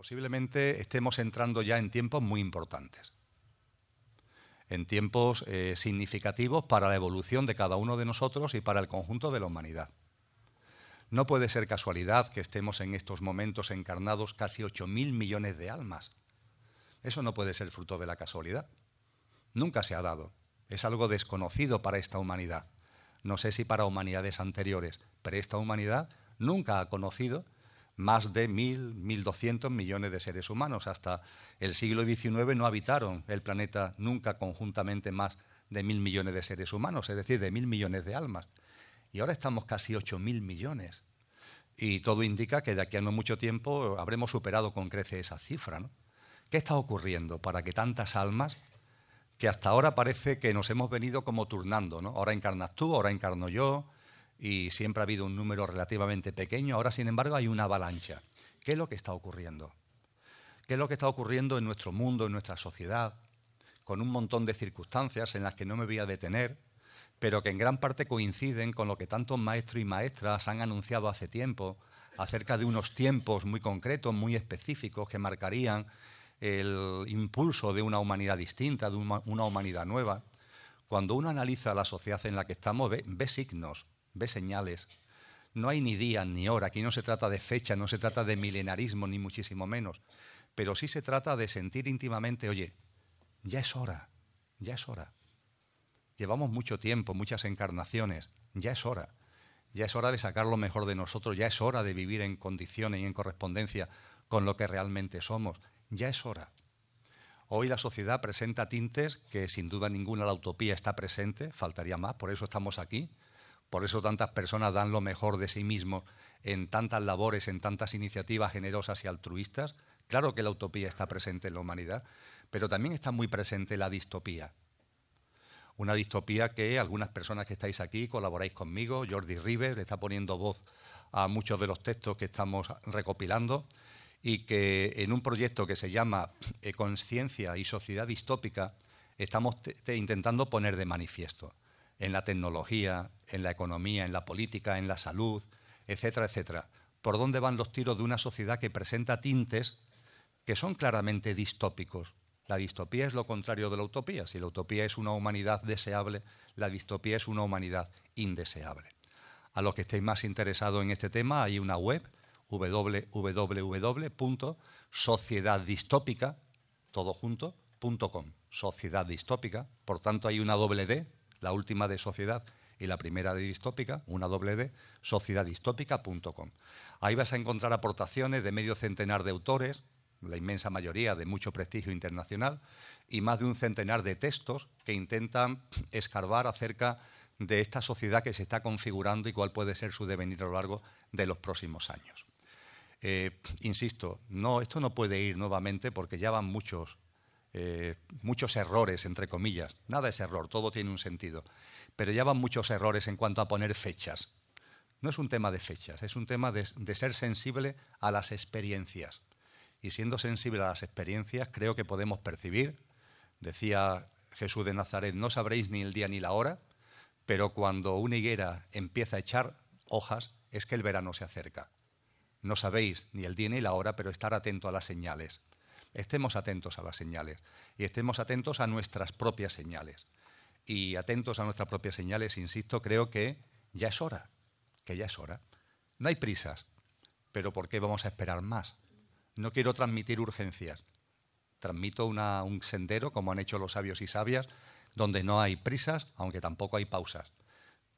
Posiblemente estemos entrando ya en tiempos muy importantes, en tiempos eh, significativos para la evolución de cada uno de nosotros y para el conjunto de la humanidad. No puede ser casualidad que estemos en estos momentos encarnados casi 8.000 millones de almas. Eso no puede ser fruto de la casualidad. Nunca se ha dado. Es algo desconocido para esta humanidad. No sé si para humanidades anteriores, pero esta humanidad nunca ha conocido más de 1.000, 1.200 millones de seres humanos. Hasta el siglo XIX no habitaron el planeta nunca conjuntamente más de 1.000 millones de seres humanos, es decir, de 1.000 millones de almas. Y ahora estamos casi 8.000 millones. Y todo indica que de aquí a no mucho tiempo habremos superado con crece esa cifra. ¿Qué está ocurriendo para que tantas almas, que hasta ahora parece que nos hemos venido como turnando, ahora encarnas tú, ahora encarno yo, y siempre ha habido un número relativamente pequeño. Ahora, sin embargo, hay una avalancha. ¿Qué es lo que está ocurriendo? ¿Qué es lo que está ocurriendo en nuestro mundo, en nuestra sociedad, con un montón de circunstancias en las que no me voy a detener, pero que en gran parte coinciden con lo que tantos maestros y maestras han anunciado hace tiempo acerca de unos tiempos muy concretos, muy específicos, que marcarían el impulso de una humanidad distinta, de una humanidad nueva. Cuando uno analiza la sociedad en la que estamos, ve, signos, ve señales. No hay ni día ni hora, aquí no se trata de fecha, no se trata de milenarismo, ni muchísimo menos, pero sí se trata de sentir íntimamente, oye, ya es hora, ya es hora. Llevamos mucho tiempo, muchas encarnaciones, ya es hora. Ya es hora de sacar lo mejor de nosotros, ya es hora de vivir en condiciones y en correspondencia con lo que realmente somos, ya es hora. Hoy la sociedad presenta tintes que sin duda ninguna la utopía está presente, faltaría más, por eso estamos aquí, por eso tantas personas dan lo mejor de sí mismos en tantas labores, en tantas iniciativas generosas y altruistas. Claro que la utopía está presente en la humanidad, pero también está muy presente la distopía. Una distopía que algunas personas que estáis aquí colaboráis conmigo, Jordi Rives le está poniendo voz a muchos de los textos que estamos recopilando y que en un proyecto que se llama eh, Conciencia y Sociedad Distópica estamos intentando poner de manifiesto en la tecnología, en la economía, en la política, en la salud, etcétera, etcétera. ¿Por dónde van los tiros de una sociedad que presenta tintes que son claramente distópicos? La distopía es lo contrario de la utopía. Si la utopía es una humanidad deseable, la distopía es una humanidad indeseable. A los que estéis más interesados en este tema, hay una web, www.sociedaddistópica, todo junto, .com, Sociedad distópica, por tanto hay una doble D, la última de sociedad y la primera de distópica, una doble de sociedadistópica.com. Ahí vas a encontrar aportaciones de medio centenar de autores, la inmensa mayoría de mucho prestigio internacional, y más de un centenar de textos que intentan escarbar acerca de esta sociedad que se está configurando y cuál puede ser su devenir a lo largo de los próximos años. Eh, insisto, no, esto no puede ir nuevamente porque ya van muchos eh, muchos errores, entre comillas. Nada es error, todo tiene un sentido. Pero ya van muchos errores en cuanto a poner fechas. No es un tema de fechas, es un tema de ser sensible a las experiencias. Y siendo sensible a las experiencias, creo que podemos percibir, decía Jesús de Nazaret, no sabréis ni el día ni la hora, pero cuando una higuera empieza a echar hojas, es que el verano se acerca. No sabéis ni el día ni la hora, pero estar atento a las señales. Estemos atentos a las señales y estemos atentos a nuestras propias señales. Y atentos a nuestras propias señales, insisto, creo que ya es hora, que ya es hora. No hay prisas, pero ¿por qué vamos a esperar más? No quiero transmitir urgencias. Transmito un sendero, como han hecho los sabios y sabias, donde no hay prisas, aunque tampoco hay pausas,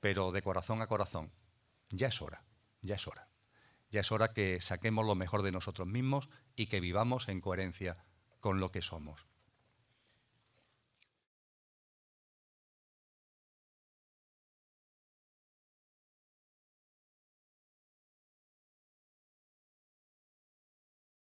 pero de corazón a corazón. Ya es hora, ya es hora ya es hora que saquemos lo mejor de nosotros mismos y que vivamos en coherencia con lo que somos.